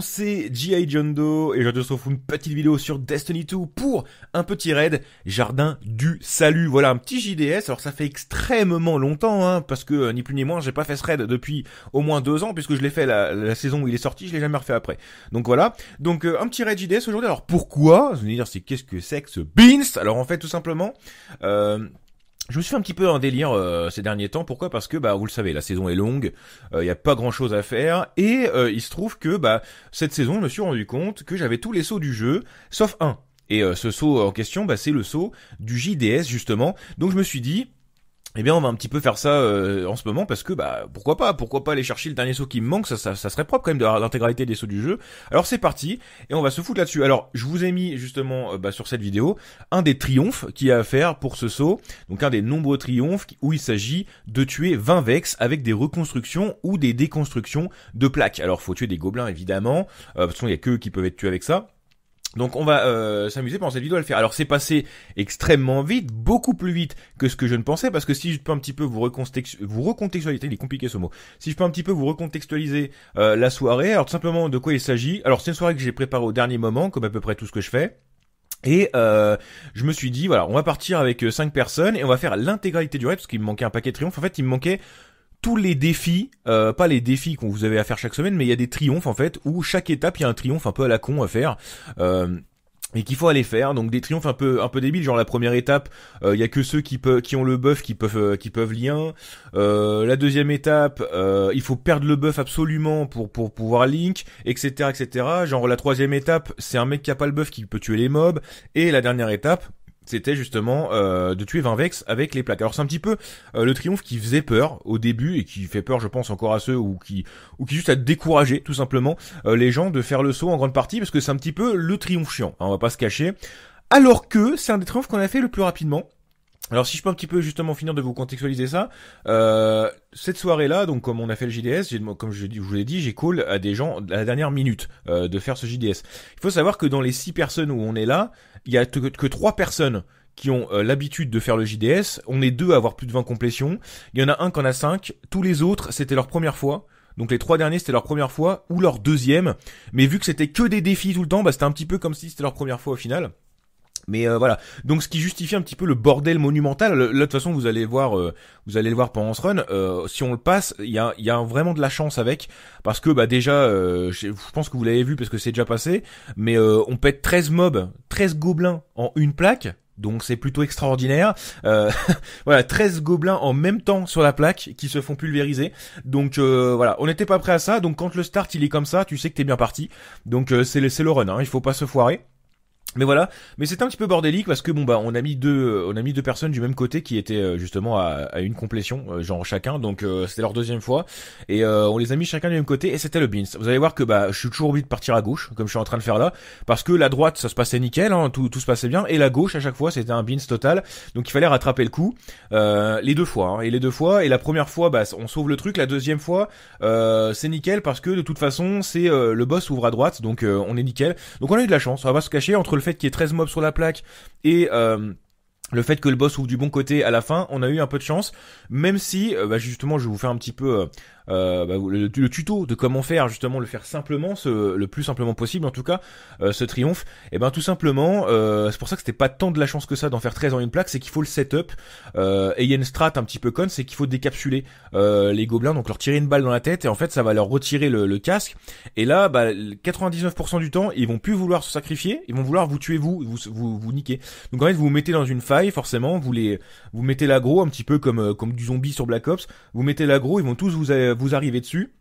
c'est G.I. John Doe et je te retrouve une petite vidéo sur Destiny 2 pour un petit raid Jardin du Salut. Voilà un petit JDS. Alors ça fait extrêmement longtemps hein, parce que euh, ni plus ni moins j'ai pas fait ce raid depuis au moins deux ans puisque je l'ai fait la, saison où il est sorti, je l'ai jamais refait après. Donc voilà. Donc euh, un petit raid JDS aujourd'hui. Alors pourquoi Je dire c'est qu'est-ce que c'est que ce Beans Alors en fait tout simplement. Euh, je me suis un petit peu un délire euh, ces derniers temps. Pourquoi Parce que bah vous le savez, la saison est longue, euh, il n'y a pas grand chose à faire et euh, il se trouve que bah cette saison, je me suis rendu compte que j'avais tous les sauts du jeu sauf un. Et ce saut en question, bah c'est le saut du JDS justement. Donc je me suis dit eh bien, on va un petit peu faire ça euh, en ce moment parce que bah pourquoi pas, pourquoi pas aller chercher le dernier saut qui me manque, ça, serait propre quand même de l'intégralité des sauts du jeu. Alors c'est parti et on va se foutre là-dessus. Alors je vous ai mis justement euh, bah, sur cette vidéo un des triomphes qu'il y a à faire pour ce saut, donc un des nombreux triomphes où il s'agit de tuer 20 vex avec des reconstructions ou des déconstructions de plaques. Alors faut tuer des gobelins évidemment, parce euh, qu'il y a que eux qui peuvent être tués avec ça. Donc on va euh, s'amuser pendant cette vidéo à le faire. Alors c'est passé extrêmement vite, beaucoup plus vite que ce que je ne pensais, parce que si je peux un petit peu vous, vous recontextualiser, il est compliqué ce mot, si je peux un petit peu vous recontextualiser euh, la soirée, alors tout simplement de quoi il s'agit. Alors c'est une soirée que j'ai préparée au dernier moment, comme à peu près tout ce que je fais. Et euh, je me suis dit, voilà, on va partir avec 5 personnes et on va faire l'intégralité du raid, parce qu'il me manquait un paquet de triomphes. En fait, il me manquait tous les défis, euh, pas les défis qu'on vous avait à faire chaque semaine, mais il y a des triomphes en fait, où chaque étape, il y a un triomphe un peu à la con à faire. Euh, et qu'il faut aller faire donc des triomphes un peu un peu débiles genre la première étape euh, il y a que ceux qui peuvent qui ont le buff qui peuvent qui peuvent lien la deuxième étape il faut perdre le buff absolument pour pour pouvoir link etc etc genre la troisième étape c'est un mec qui a pas le buff qui peut tuer les mobs et la dernière étape c'était justement euh, de tuer Vinvex avec les plaques. Alors c'est un petit peu euh, le triomphe qui faisait peur au début et qui fait peur je pense encore à ceux ou qui ou qui juste a découragé tout simplement euh, les gens de faire le saut en grande partie parce que c'est un petit peu le triomphe chiant, hein, on va pas se cacher. Alors que c'est un des triomphes qu'on a fait le plus rapidement alors si je peux un petit peu justement finir de vous contextualiser ça, euh, cette soirée-là, donc comme on a fait le JDS, comme je, vous l'ai dit, j'ai call à des gens à la dernière minute euh, de faire ce JDS. Il faut savoir que dans les six personnes où on est là, il y a que, trois personnes qui ont euh, l'habitude de faire le JDS. On est deux à avoir plus de 20 complétions. Il y en a un qui en a cinq. Tous les autres, c'était leur première fois. Donc les trois derniers c'était leur première fois ou leur deuxième, mais vu que c'était que des défis tout le temps, bah c'était un petit peu comme si c'était leur première fois au final. Mais euh, voilà, donc ce qui justifie un petit peu le bordel monumental. Là de toute façon, vous allez voir, euh, vous allez le voir pendant ce run. Euh, si on le passe, il y a, vraiment de la chance avec, parce que bah déjà, je pense que vous l'avez vu parce que c'est déjà passé, mais on pète 13 mobs, 13 gobelins en une plaque. Donc c'est plutôt extraordinaire. voilà, 13 gobelins en même temps sur la plaque qui se font pulvériser. Donc voilà, on n'était pas prêt à ça. Donc quand le start il est comme ça, tu sais que t'es bien parti. Donc c'est le, le run, hein, il faut pas se foirer. Mais voilà, mais c'est un petit peu bordélique parce que bon bah on a mis deux euh, on a mis deux personnes du même côté qui étaient euh, justement à, à une complétion euh, genre chacun donc c'était leur deuxième fois et on les a mis chacun du même côté et c'était le beans. Vous allez voir que bah je suis toujours obligé de partir à gauche comme je suis en train de faire là parce que la droite ça se passait nickel hein, tout tout se passait bien et la gauche à chaque fois c'était un bins total donc il fallait rattraper le coup euh, les deux fois hein. et les deux fois et la première fois bah on sauve le truc la deuxième fois c'est nickel parce que de toute façon c'est le boss ouvre à droite donc on est nickel donc on a eu de la chance on va pas se cacher entre le fait qu'il y ait 13 mobs sur la plaque et euh, le fait que le boss ouvre du bon côté à la fin, on a eu un peu de chance, même si, euh, bah, justement, je vais vous faire un petit peu euh, euh, bah, le, tuto de comment faire, justement, le faire simplement, le plus simplement possible, en tout cas, ce triomphe. Et eh ben tout simplement, c'est pour ça que c'était pas tant de la chance que ça d'en faire 13 en une plaque, c'est qu'il faut le setup. et il y a une strat un petit peu conne c'est qu'il faut décapsuler les gobelins, donc leur tirer une balle dans la tête, et en fait, ça va leur retirer le, casque. Et là, bah, 99% du temps, ils vont plus vouloir se sacrifier, ils vont vouloir vous tuer vous, vous, vous, niquer. Donc en fait, vous vous mettez dans une forcément, vous les, vous mettez l'agro un petit peu comme, euh, comme du zombie sur Black Ops, vous mettez l'aggro, ils vont tous vous, euh, vous arriver dessus.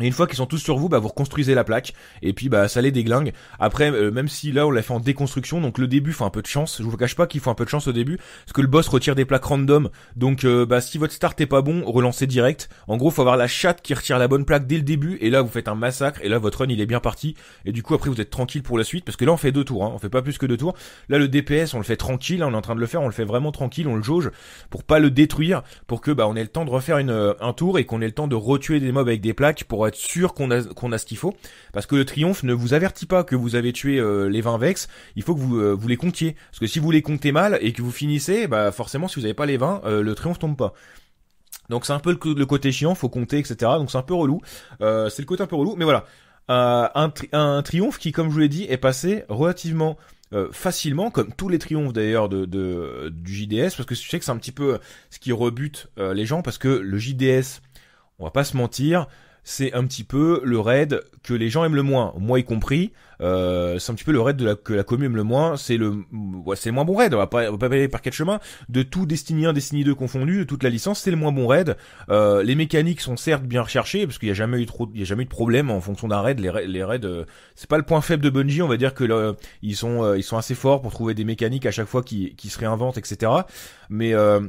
Et une fois qu'ils sont tous sur vous, bah, vous reconstruisez la plaque et puis bah ça les déglingue. Après, euh, même si là on l'a fait en déconstruction, donc le début faut un peu de chance. Je vous cache pas qu'il faut un peu de chance au début, parce que le boss retire des plaques random. Donc euh, bah si votre start est pas bon, relancez direct. En gros, faut avoir la chatte qui retire la bonne plaque dès le début et là vous faites un massacre et là votre run il est bien parti et du coup après vous êtes tranquille pour la suite parce que là on fait deux tours, hein. on fait pas plus que deux tours. Là le DPS on le fait tranquille, hein, on est en train de le faire, on le fait vraiment tranquille, on le jauge pour pas le détruire, pour que bah on ait le temps de refaire euh, un tour et qu'on ait le temps de retuer des mobs avec des plaques pour être sûr qu'on a, qu'on a ce qu'il faut. Parce que le triomphe ne vous avertit pas que vous avez tué euh, les 20 vex, il faut que vous, euh, vous les comptiez. Parce que si vous les comptez mal et que vous finissez, bah forcément si vous n'avez pas les 20, euh, le triomphe tombe pas. Donc c'est un peu le, côté chiant, faut compter, etc. Donc c'est un peu relou. c'est le côté un peu relou, mais voilà. Un, un, triomphe qui, comme je vous l'ai dit, est passé relativement facilement, comme tous les triomphes d'ailleurs de, du JDS, parce que je sais que c'est un petit peu ce qui rebute les gens, parce que le JDS, on va pas se mentir, c'est un petit peu le raid que les gens aiment le moins, moi y compris. Euh, c'est un petit peu le raid de la, que la commune aime le moins. C'est le, ouais, c'est le moins bon raid. On va pas, on va pas aller par quatre chemin. De tout Destiny 1, Destiny 2 confondu, de toute la licence, c'est le moins bon raid. Euh, les mécaniques sont certes bien recherchées parce qu'il n'y a jamais eu trop, il y a jamais eu de problème en fonction d'un raid. Les, raids, les euh, c'est pas le point faible de Bungie. On va dire que ils sont, ils sont assez forts pour trouver des mécaniques à chaque fois qui, se réinventent, etc. Mais euh,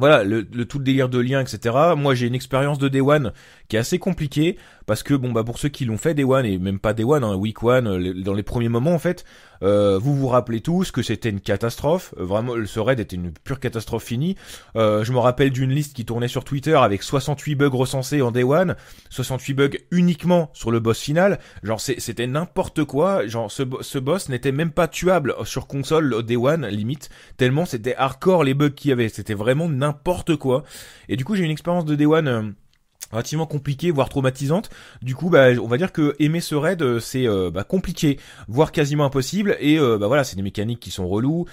voilà, le, tout le délire de lien, etc. Moi, j'ai une expérience de Day One qui est assez compliquée parce que bon bah pour ceux qui l'ont fait Day One et même pas Day One, hein, Week One, euh, dans les premiers moments en fait, euh, vous vous rappelez tous que c'était une catastrophe. Euh, vraiment, ce raid était une pure catastrophe finie. je me rappelle d'une liste qui tournait sur Twitter avec 68 bugs recensés en Day One, 68 bugs uniquement sur le boss final. Genre c'était n'importe quoi. Genre ce, boss n'était même pas tuable sur console Day One limite tellement c'était hardcore les bugs qu'il y avait. C'était vraiment n'importe quoi. Et du coup j'ai une expérience de Day One relativement compliqué voire traumatisante. Du coup, bah, on va dire que aimer ce raid, euh, c'est euh, bah, compliqué, voire quasiment impossible. Et euh, bah, voilà, c'est des mécaniques qui sont reloues.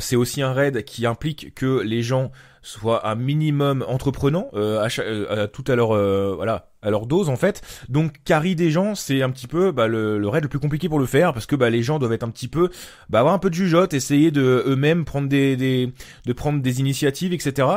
c'est aussi un raid qui implique que les gens soient un minimum entreprenants, à, tout à leur voilà à leur dose en fait. Donc carry des gens, c'est un petit peu bah, le, raid le plus compliqué pour le faire parce que bah, les gens doivent être un petit peu bah, avoir un peu de jugeote, essayer de eux-mêmes prendre des, des de prendre des initiatives, etc.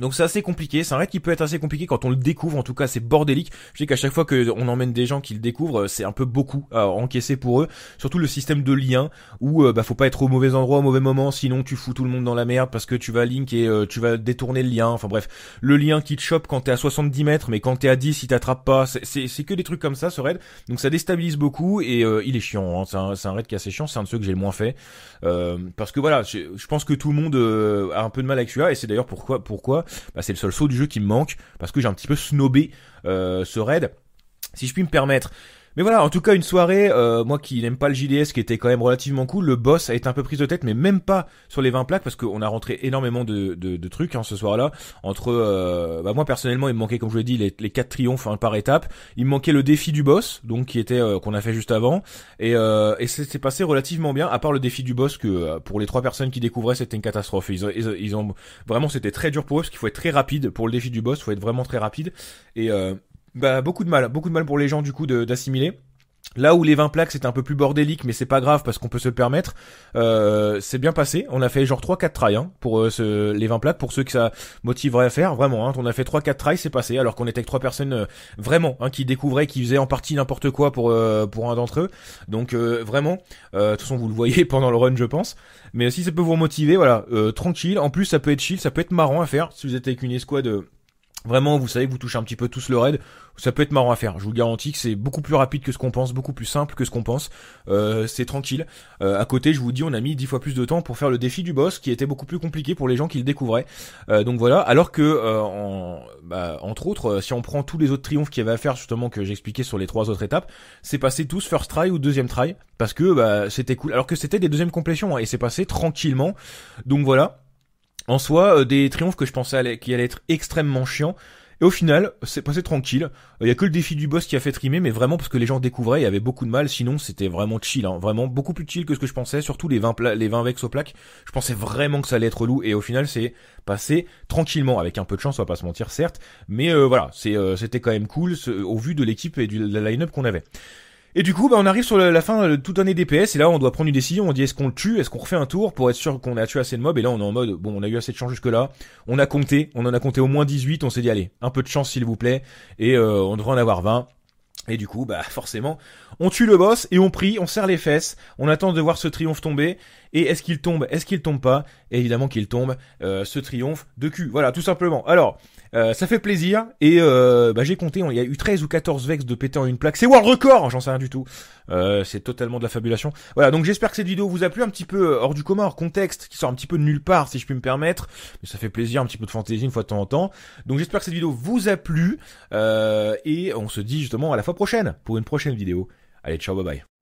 Donc c'est assez compliqué, c'est un raid qui peut être assez compliqué quand on le découvre, en tout cas c'est bordélique. Je sais qu'à chaque fois qu'on emmène des gens qui le découvrent, euh, c'est un peu beaucoup à encaisser pour eux. Surtout le système de lien où euh, bah faut pas être au mauvais endroit au mauvais moment, sinon tu fous tout le monde dans la merde parce que tu vas link et euh, tu vas détourner le lien. Enfin bref, le lien qui te chope quand t'es à 70 mètres, mais quand t'es à 10 il t'attrape pas. C'est que des trucs comme ça ce raid. Donc ça déstabilise beaucoup et il est chiant. Hein. C'est un, un, raid qui est assez chiant, c'est un de ceux que j'ai le moins fait. parce que voilà, je, pense que tout le monde a un peu de mal avec celui et c'est d'ailleurs pourquoi pourquoi bah, c'est le seul saut du jeu qui me manque, parce que j'ai un petit peu snobé euh, ce raid. Si je puis me permettre, mais voilà, en tout cas une soirée, euh, moi qui n'aime pas le JDS, qui était quand même relativement cool, le boss a été un peu prise de tête, mais même pas sur les 20 plaques, parce qu'on a rentré énormément de, trucs hein, ce soir-là. Entre, euh, bah moi personnellement, il me manquait, comme je vous l'ai dit, les, les 4 triomphes hein, par étape. Il me manquait le défi du boss, donc qui était euh, qu'on a fait juste avant, et, et c'est passé relativement bien, à part le défi du boss que pour les trois personnes qui découvraient, c'était une catastrophe. Ils, ils ont vraiment, c'était très dur pour eux, parce qu'il faut être très rapide pour le défi du boss, faut être vraiment très rapide, et bah, beaucoup de mal, beaucoup de mal pour les gens du coup d'assimiler. Là où les 20 plaques c'était un peu plus bordélique, mais c'est pas grave parce qu'on peut se le permettre. Euh, c'est bien passé. On a fait genre 3-4 tries hein, pour euh, ce, les 20 plaques, pour ceux que ça motiverait à faire. Vraiment, hein, on a fait 3-4 tries, c'est passé. Alors qu'on était avec trois personnes euh, vraiment hein, qui découvraient, qui faisaient en partie n'importe quoi pour pour un d'entre eux. Donc vraiment, de toute façon vous le voyez pendant le run, je pense. Mais si ça peut vous motiver, voilà, tranquille. En plus, ça peut être chill, ça peut être marrant à faire si vous êtes avec une escouade Vraiment, vous savez, vous touchez un petit peu tous le raid, ça peut être marrant à faire. Je vous garantis que c'est beaucoup plus rapide que ce qu'on pense, beaucoup plus simple que ce qu'on pense. Euh, c'est tranquille. Euh, à côté, je vous dis, on a mis dix fois plus de temps pour faire le défi du boss, qui était beaucoup plus compliqué pour les gens qui le découvraient. Euh, donc voilà. Alors que, euh, bah, entre autres, si on prend tous les autres triomphes qu'il y avait à faire, justement que j'expliquais sur les trois autres étapes, c'est passé tous first try ou deuxième try, parce que bah, c'était cool. Alors que c'était des deuxièmes complétions hein, et c'est passé tranquillement. Donc voilà. En soi, euh, des triomphes que je pensais qui allaient être extrêmement chiants. Et au final, c'est passé tranquille. Il y a que le défi du boss qui a fait trimer, mais vraiment parce que les gens découvraient, il y avait beaucoup de mal. Sinon, c'était vraiment chill, hein. vraiment beaucoup plus chill que ce que je pensais. Surtout les 20 les 20 vex aux plaques. Je pensais vraiment que ça allait être lourd, et au final, c'est passé tranquillement, avec un peu de chance, on va pas se mentir, certes. Mais euh, voilà, euh, c'était quand même cool au vu de l'équipe et de la line-up qu'on avait. Et du coup, bah, on arrive sur la, fin de toute année DPS, et là, on doit prendre une décision. On dit, est-ce qu'on le tue Est-ce qu'on refait un tour pour être sûr qu'on a tué assez de mobs Et là, on est en mode, bon, on a eu assez de chance jusque-là. On a compté, on en a compté au moins 18. On s'est dit, allez, un peu de chance, s'il vous plaît. Et euh, on devrait en avoir 20. Et du coup, bah forcément, on tue le boss et on prie, on serre les fesses, on attend de voir ce triomphe tomber. Et est-ce qu'il tombe Est-ce qu'il tombe pas Évidemment qu'il tombe. Euh, ce triomphe de cul. Voilà, tout simplement. Alors, euh, ça fait plaisir. Et euh, bah, j'ai compté, hein, il y a eu 13 ou 14 vex de péter en une plaque. C'est world record hein, J'en sais rien du tout. c'est totalement de la fabulation. Voilà, donc j'espère que cette vidéo vous a plu un petit peu hors du commun, hors contexte, qui sort un petit peu de nulle part, si je puis me permettre. Mais ça fait plaisir, un petit peu de fantaisie une fois de temps en temps. Donc j'espère que cette vidéo vous a plu. et on se dit justement à la fois prochaine pour une prochaine vidéo. Allez, ciao, bye bye.